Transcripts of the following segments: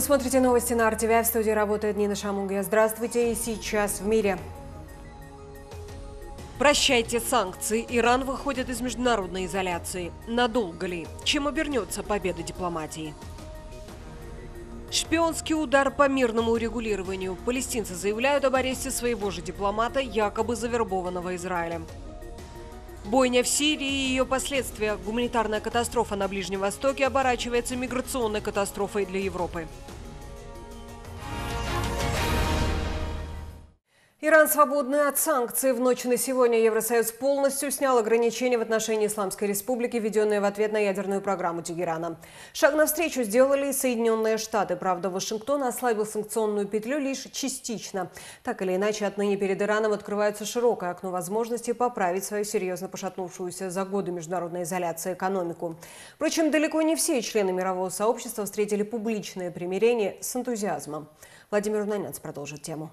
Вы смотрите новости на РТВ. А в студии работает Нина Шамугия. Здравствуйте. И сейчас в мире. Прощайте санкции. Иран выходит из международной изоляции. Надолго ли? Чем обернется победа дипломатии? Шпионский удар по мирному урегулированию. Палестинцы заявляют об аресте своего же дипломата, якобы завербованного Израилем. Бойня в Сирии и ее последствия. Гуманитарная катастрофа на Ближнем Востоке оборачивается миграционной катастрофой для Европы. Иран свободный от санкций. В ночь на сегодня Евросоюз полностью снял ограничения в отношении Исламской Республики, введенные в ответ на ядерную программу Тегерана. Шаг навстречу сделали и Соединенные Штаты. Правда, Вашингтон ослабил санкционную петлю лишь частично. Так или иначе, отныне перед Ираном открывается широкое окно возможностей поправить свою серьезно пошатнувшуюся за годы международной изоляции экономику. Впрочем, далеко не все члены мирового сообщества встретили публичное примирение с энтузиазмом. Владимир Унанец продолжит тему.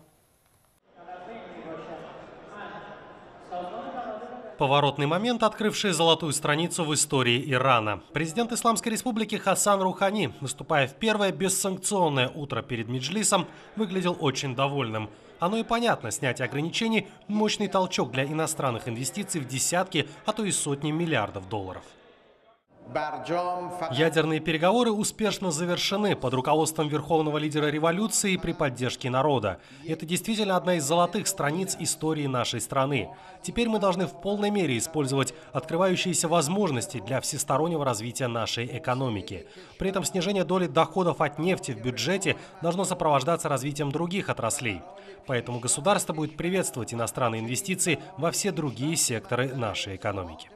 Поворотный момент, открывший золотую страницу в истории Ирана. Президент Исламской Республики Хасан Рухани, выступая в первое бессанкционное утро перед Меджлисом, выглядел очень довольным. Оно и понятно, снятие ограничений – мощный толчок для иностранных инвестиций в десятки, а то и сотни миллиардов долларов. Ядерные переговоры успешно завершены под руководством верховного лидера революции при поддержке народа. Это действительно одна из золотых страниц истории нашей страны. Теперь мы должны в полной мере использовать открывающиеся возможности для всестороннего развития нашей экономики. При этом снижение доли доходов от нефти в бюджете должно сопровождаться развитием других отраслей. Поэтому государство будет приветствовать иностранные инвестиции во все другие секторы нашей экономики.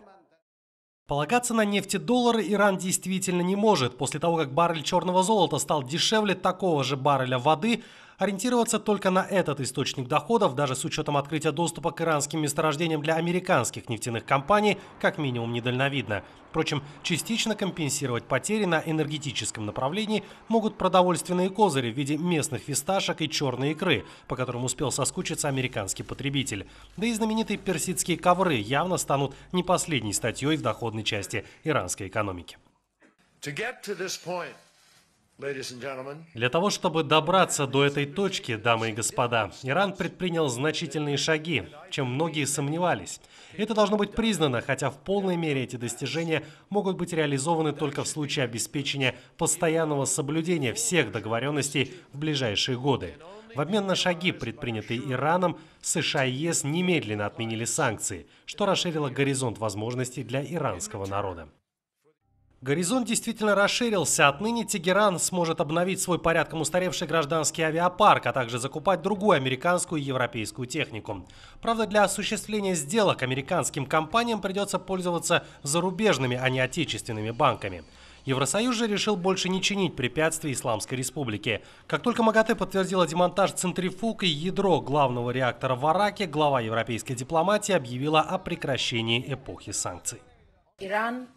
Полагаться на нефти-доллары Иран действительно не может. После того, как баррель черного золота стал дешевле такого же барреля воды, Ориентироваться только на этот источник доходов, даже с учетом открытия доступа к иранским месторождениям для американских нефтяных компаний, как минимум недальновидно. Впрочем, частично компенсировать потери на энергетическом направлении могут продовольственные козыри в виде местных фисташек и черной икры, по которым успел соскучиться американский потребитель. Да и знаменитые персидские ковры явно станут не последней статьей в доходной части иранской экономики. To get to this point, для того, чтобы добраться до этой точки, дамы и господа, Иран предпринял значительные шаги, чем многие сомневались. Это должно быть признано, хотя в полной мере эти достижения могут быть реализованы только в случае обеспечения постоянного соблюдения всех договоренностей в ближайшие годы. В обмен на шаги, предпринятые Ираном, США и ЕС немедленно отменили санкции, что расширило горизонт возможностей для иранского народа. Горизонт действительно расширился. Отныне Тегеран сможет обновить свой порядком устаревший гражданский авиапарк, а также закупать другую американскую и европейскую технику. Правда, для осуществления сделок американским компаниям придется пользоваться зарубежными, а не отечественными банками. Евросоюз же решил больше не чинить препятствий Исламской Республике. Как только МАГАТЭ подтвердила демонтаж центрифуг и ядро главного реактора в Араке, глава европейской дипломатии объявила о прекращении эпохи санкций. Иран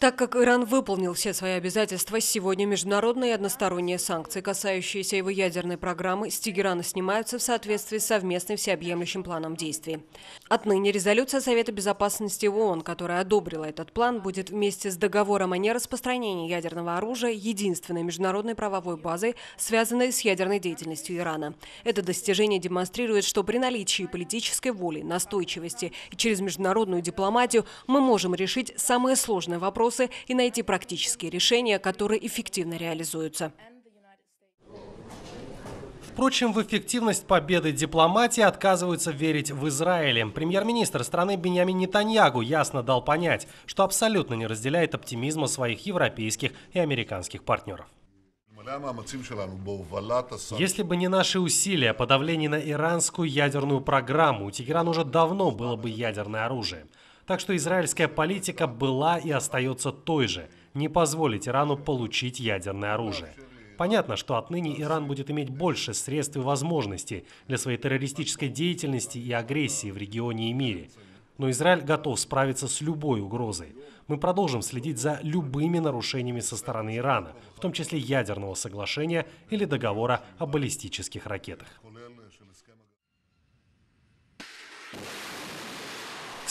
так как Иран выполнил все свои обязательства, сегодня международные односторонние санкции, касающиеся его ядерной программы, с Тегерана снимаются в соответствии с совместным всеобъемлющим планом действий. Отныне резолюция Совета Безопасности ООН, которая одобрила этот план, будет вместе с договором о нераспространении ядерного оружия единственной международной правовой базой, связанной с ядерной деятельностью Ирана. Это достижение демонстрирует, что при наличии политической воли, настойчивости и через международную дипломатию дипломатию, мы можем решить самые сложные вопросы и найти практические решения, которые эффективно реализуются. Впрочем, в эффективность победы дипломатии отказываются верить в Израиле. Премьер-министр страны Беньямин Нетаньягу ясно дал понять, что абсолютно не разделяет оптимизма своих европейских и американских партнеров. Если бы не наши усилия по давлению на иранскую ядерную программу, у Тегерана уже давно было бы ядерное оружие. Так что израильская политика была и остается той же – не позволить Ирану получить ядерное оружие. Понятно, что отныне Иран будет иметь больше средств и возможностей для своей террористической деятельности и агрессии в регионе и мире. Но Израиль готов справиться с любой угрозой. Мы продолжим следить за любыми нарушениями со стороны Ирана, в том числе ядерного соглашения или договора о баллистических ракетах.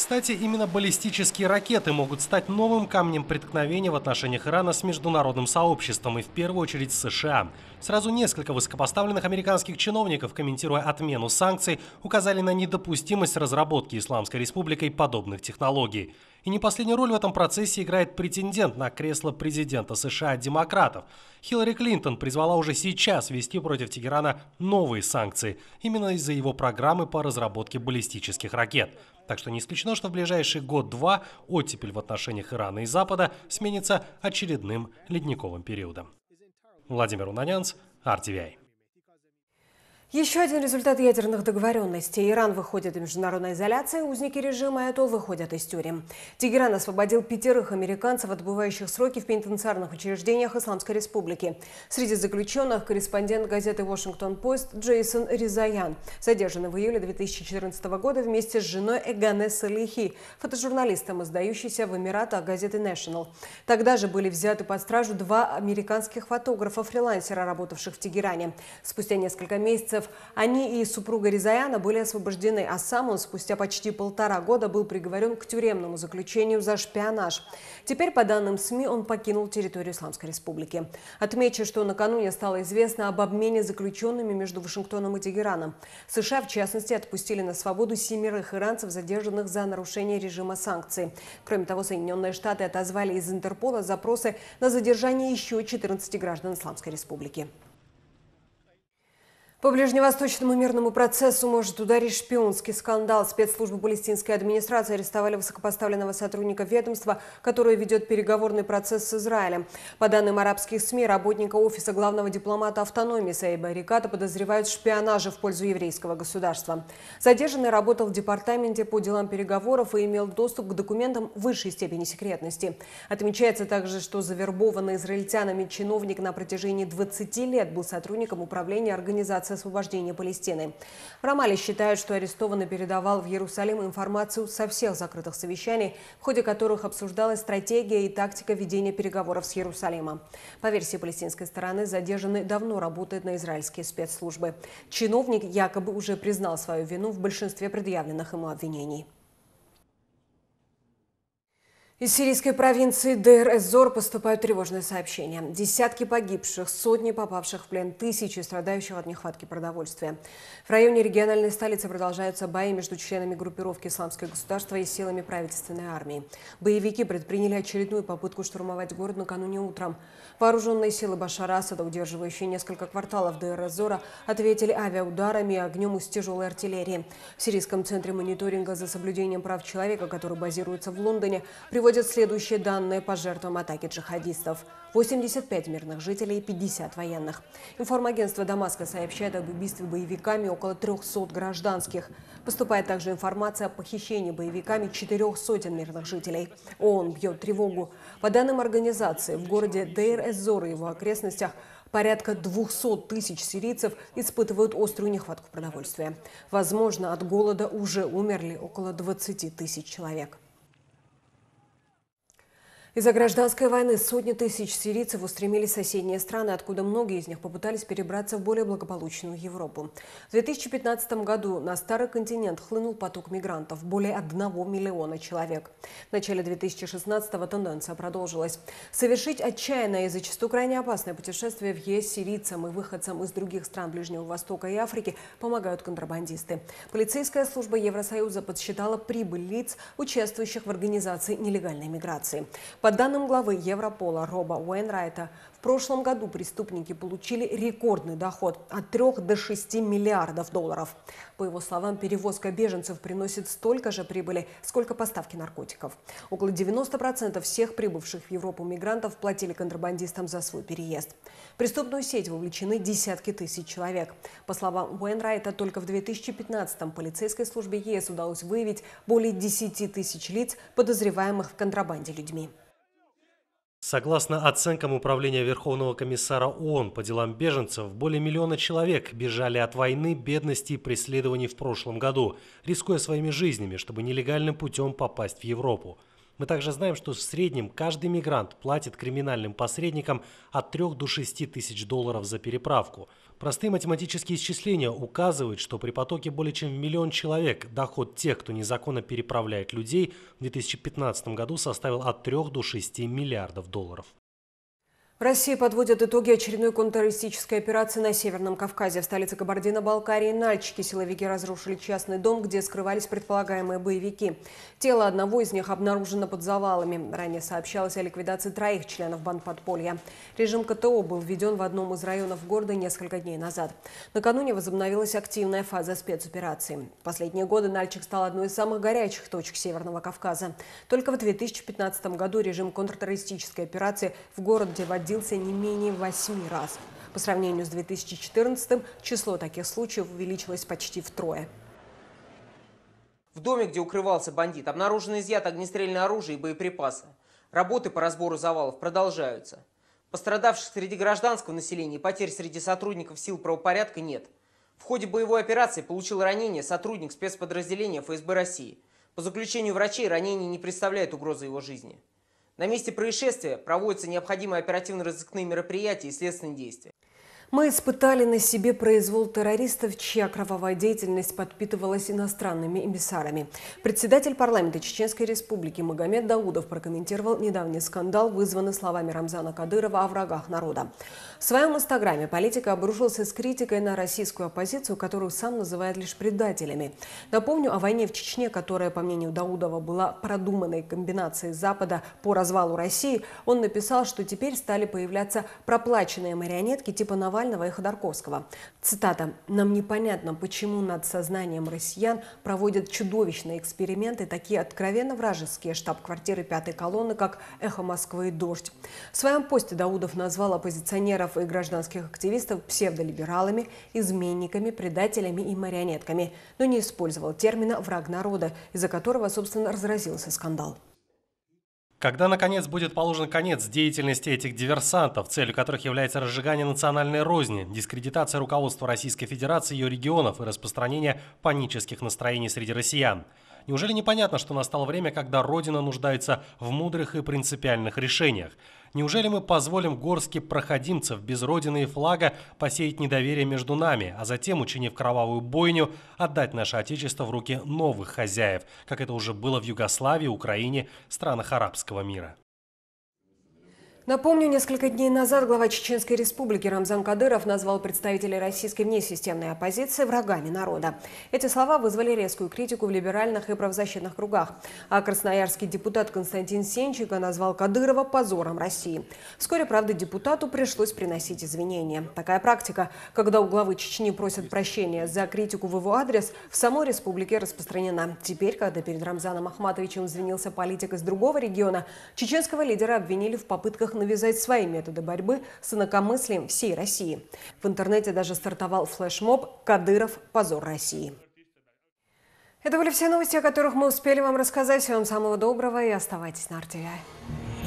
Кстати, именно баллистические ракеты могут стать новым камнем преткновения в отношениях Ирана с международным сообществом и в первую очередь с США. Сразу несколько высокопоставленных американских чиновников, комментируя отмену санкций, указали на недопустимость разработки Исламской Республикой подобных технологий. И не последнюю роль в этом процессе играет претендент на кресло президента США демократов. Хиллари Клинтон призвала уже сейчас ввести против Тегерана новые санкции, именно из-за его программы по разработке баллистических ракет. Так что не исключено, что в ближайший год-два оттепель в отношениях Ирана и Запада сменится очередным ледниковым периодом. Владимир Унанянц, RTVI. Еще один результат ядерных договоренностей. Иран выходит из международной изоляции, узники режима АЭТО выходят из тюрем. Тегеран освободил пятерых американцев, отбывающих сроки в пенитенциарных учреждениях Исламской Республики. Среди заключенных корреспондент газеты «Вашингтон-Пост» Джейсон Ризаян, задержанный в июле 2014 года вместе с женой Эгане Салихи, фотожурналистом, издающейся в Эмиратах газеты National. Тогда же были взяты под стражу два американских фотографа-фрилансера, работавших в Тегеране. Спустя несколько месяцев Газов. Они и супруга Рязаяна были освобождены, а сам он спустя почти полтора года был приговорен к тюремному заключению за шпионаж. Теперь, по данным СМИ, он покинул территорию Исламской Республики. Отмечу, что накануне стало известно об обмене заключенными между Вашингтоном и Тегераном. США, в частности, отпустили на свободу семерых иранцев, задержанных за нарушение режима санкций. Кроме того, Соединенные Штаты отозвали из Интерпола запросы на задержание еще 14 граждан Исламской Республики. По ближневосточному мирному процессу может ударить шпионский скандал. Спецслужбы палестинской администрации арестовали высокопоставленного сотрудника ведомства, который ведет переговорный процесс с Израилем. По данным арабских СМИ, работника офиса главного дипломата автономии Саиба Риката подозревают в шпионаже в пользу еврейского государства. Задержанный работал в департаменте по делам переговоров и имел доступ к документам высшей степени секретности. Отмечается также, что завербованный израильтянами чиновник на протяжении 20 лет был сотрудником управления организации процесс освобождения Палестины. В Рамале считают, что арестованный передавал в Иерусалим информацию со всех закрытых совещаний, в ходе которых обсуждалась стратегия и тактика ведения переговоров с Иерусалимом. По версии палестинской стороны, задержанный давно работает на израильские спецслужбы. Чиновник якобы уже признал свою вину в большинстве предъявленных ему обвинений. Из сирийской провинции дейр зор поступают тревожные сообщения. Десятки погибших, сотни попавших в плен, тысячи страдающих от нехватки продовольствия. В районе региональной столицы продолжаются бои между членами группировки «Исламское государство» и силами правительственной армии. Боевики предприняли очередную попытку штурмовать город накануне утром. Вооруженные силы Башара Асада, удерживающие несколько кварталов дейр зора ответили авиаударами и огнем из тяжелой артиллерии. В сирийском центре мониторинга за соблюдением прав человека, который базируется в Лондоне, приводят приводят следующие данные по жертвам атаки джихадистов. 85 мирных жителей, 50 военных. Информагентство Дамаска сообщает об убийстве боевиками около 300 гражданских. Поступает также информация о похищении боевиками четырех сотен мирных жителей. ООН бьет тревогу. По данным организации, в городе Дейр-Эзор и его окрестностях Порядка 200 тысяч сирийцев испытывают острую нехватку продовольствия. Возможно, от голода уже умерли около 20 тысяч человек. Из-за гражданской войны сотни тысяч сирийцев устремились в соседние страны, откуда многие из них попытались перебраться в более благополучную Европу. В 2015 году на Старый континент хлынул поток мигрантов – более 1 миллиона человек. В начале 2016-го тенденция продолжилась. Совершить отчаянное и зачастую крайне опасное путешествие в ЕС сирийцам и выходцам из других стран Ближнего Востока и Африки помогают контрабандисты. Полицейская служба Евросоюза подсчитала прибыль лиц, участвующих в организации нелегальной миграции. По по данным главы Европола Роба Уэнрайта, в прошлом году преступники получили рекордный доход от 3 до 6 миллиардов долларов. По его словам, перевозка беженцев приносит столько же прибыли, сколько поставки наркотиков. Около 90% всех прибывших в Европу мигрантов платили контрабандистам за свой переезд. В преступную сеть вовлечены десятки тысяч человек. По словам Уэнрайта, только в 2015-м полицейской службе ЕС удалось выявить более 10 тысяч лиц, подозреваемых в контрабанде людьми. Согласно оценкам Управления Верховного комиссара ООН по делам беженцев, более миллиона человек бежали от войны, бедности и преследований в прошлом году, рискуя своими жизнями, чтобы нелегальным путем попасть в Европу. Мы также знаем, что в среднем каждый мигрант платит криминальным посредникам от 3 до 6 тысяч долларов за переправку. Простые математические исчисления указывают, что при потоке более чем в миллион человек доход тех, кто незаконно переправляет людей, в 2015 году составил от 3 до 6 миллиардов долларов. Россия подводит итоги очередной контртеррористической операции на Северном Кавказе. В столице Кабардино-Балкарии Нальчики силовики разрушили частный дом, где скрывались предполагаемые боевики. Тело одного из них обнаружено под завалами. Ранее сообщалось о ликвидации троих членов бандподполья. Режим КТО был введен в одном из районов города несколько дней назад. Накануне возобновилась активная фаза спецоперации. последние годы Нальчик стал одной из самых горячих точек Северного Кавказа. Только в 2015 году режим контртеррористической операции в городе в подтвердился не менее восьми раз. По сравнению с 2014 число таких случаев увеличилось почти втрое. В доме, где укрывался бандит, обнаружено изъято огнестрельное оружие и боеприпасы. Работы по разбору завалов продолжаются. Пострадавших среди гражданского населения и потерь среди сотрудников сил правопорядка нет. В ходе боевой операции получил ранение сотрудник спецподразделения ФСБ России. По заключению врачей, ранение не представляет угрозы его жизни. На месте происшествия проводятся необходимые оперативно-розыскные мероприятия и следственные действия. Мы испытали на себе произвол террористов, чья кровавая деятельность подпитывалась иностранными эмиссарами. Председатель парламента Чеченской Республики Магомед Даудов прокомментировал недавний скандал, вызванный словами Рамзана Кадырова о врагах народа. В своем инстаграме политик обрушился с критикой на российскую оппозицию, которую сам называет лишь предателями. Напомню о войне в Чечне, которая, по мнению Даудова, была продуманной комбинацией Запада по развалу России. Он написал, что теперь стали появляться проплаченные марионетки типа Навального Навального и Ходорковского. Цитата. «Нам непонятно, почему над сознанием россиян проводят чудовищные эксперименты, такие откровенно вражеские штаб-квартиры пятой колонны, как «Эхо Москвы» и «Дождь». В своем посте Даудов назвал оппозиционеров и гражданских активистов псевдолибералами, изменниками, предателями и марионетками, но не использовал термина «враг народа», из-за которого, собственно, разразился скандал. Когда, наконец, будет положен конец деятельности этих диверсантов, целью которых является разжигание национальной розни, дискредитация руководства Российской Федерации, ее регионов и распространение панических настроений среди россиян – Неужели непонятно, что настало время, когда Родина нуждается в мудрых и принципиальных решениях? Неужели мы позволим горски проходимцев без Родины и флага посеять недоверие между нами, а затем, учинив кровавую бойню, отдать наше Отечество в руки новых хозяев, как это уже было в Югославии, Украине, странах арабского мира? Напомню, несколько дней назад глава Чеченской республики Рамзан Кадыров назвал представителей российской внесистемной оппозиции врагами народа. Эти слова вызвали резкую критику в либеральных и правозащитных кругах. А красноярский депутат Константин Сенчика назвал Кадырова позором России. Вскоре, правда, депутату пришлось приносить извинения. Такая практика, когда у главы Чечни просят прощения за критику в его адрес, в самой республике распространена. Теперь, когда перед Рамзаном Ахматовичем извинился политик из другого региона, чеченского лидера обвинили в попытках навязать свои методы борьбы с инакомыслием всей России. В интернете даже стартовал флешмоб «Кадыров. Позор России». Это были все новости, о которых мы успели вам рассказать. Всем самого доброго и оставайтесь на RTI.